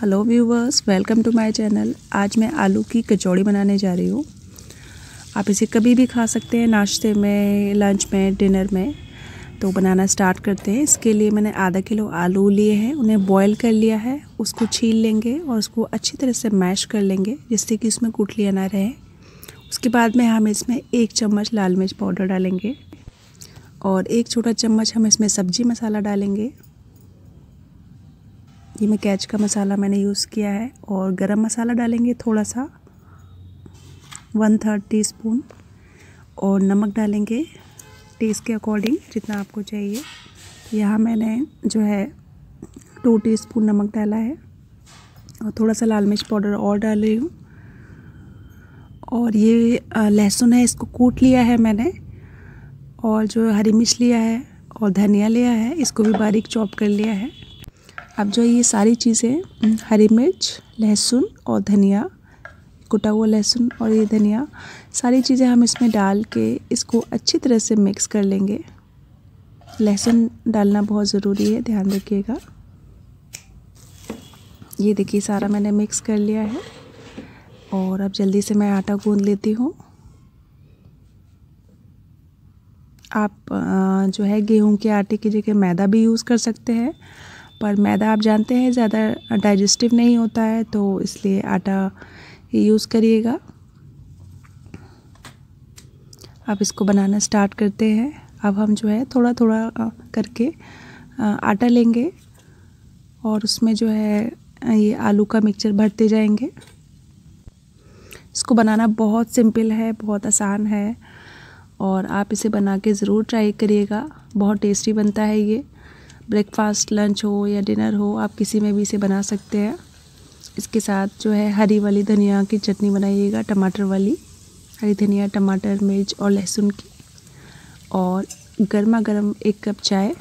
hello viewers welcome to my channel आज मैं आलू की कचौड़ी बनाने जा रही हूँ आप इसे कभी भी खा सकते हैं नाश्ते में लंच में डिनर में तो बनाना स्टार्ट करते हैं इसके लिए मैंने आधा किलो आलू लिए हैं उन्हें बॉईल कर लिया है उसको छील लेंगे और उसको अच्छी तरह से मैश कर लेंगे जिससे कि उसमें कुटलियाँ ना रहें उसके बाद में हम इसमें एक चम्मच लाल मिर्च पाउडर डालेंगे और एक छोटा चम्मच हम इसमें सब्जी मसाला डालेंगे ये मैं कैच का मसाला मैंने यूज़ किया है और गरम मसाला डालेंगे थोड़ा सा वन थर्ड टी स्पून और नमक डालेंगे टेस्ट के अकॉर्डिंग जितना आपको चाहिए यहाँ मैंने जो है टू टी स्पून नमक डाला है और थोड़ा सा लाल मिर्च पाउडर और डाल रही हूँ और ये लहसुन है इसको कूट लिया है मैंने और जो हरी मिर्च लिया है और धनिया लिया है इसको भी बारीक चॉप कर लिया है अब जो ये सारी चीज़ें हरी मिर्च लहसुन और धनिया कुटा हुआ लहसुन और ये धनिया सारी चीज़ें हम इसमें डाल के इसको अच्छी तरह से मिक्स कर लेंगे लहसुन डालना बहुत ज़रूरी है ध्यान रखिएगा ये देखिए सारा मैंने मिक्स कर लिया है और अब जल्दी से मैं आटा गूंद लेती हूँ आप जो है गेहूं के आटे की जगह मैदा भी यूज़ कर सकते हैं पर मैदा आप जानते हैं ज़्यादा डाइजेस्टिव नहीं होता है तो इसलिए आटा यूज़ करिएगा अब इसको बनाना स्टार्ट करते हैं अब हम जो है थोड़ा थोड़ा करके आटा लेंगे और उसमें जो है ये आलू का मिक्सचर भरते जाएंगे इसको बनाना बहुत सिंपल है बहुत आसान है और आप इसे बना के ज़रूर ट्राई करिएगा बहुत टेस्टी बनता है ये ब्रेकफास्ट लंच हो या डिनर हो आप किसी में भी इसे बना सकते हैं इसके साथ जो है हरी वाली धनिया की चटनी बनाइएगा टमाटर वाली हरी धनिया टमाटर मिर्च और लहसुन की और गर्मा गर्म एक कप चाय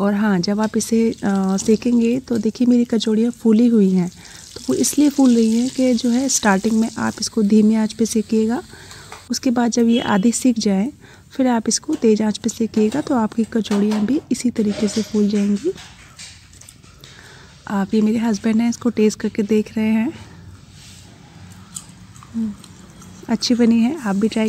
और हाँ जब आप इसे सेकेंगे तो देखिए मेरी कचौड़ियाँ फूली हुई हैं तो वो इसलिए फूल रही हैं कि जो है स्टार्टिंग में आप इसको धीमी आँच पर सेकिएगा उसके बाद जब ये आधे सीख जाए फिर आप इसको तेज़ आंच पे सेकिएगा तो आपकी कचौड़ियाँ भी इसी तरीके से फूल जाएंगी आप ये मेरे हस्बैंड हैं इसको टेस्ट करके देख रहे हैं हम्म, अच्छी बनी है आप भी ट्राई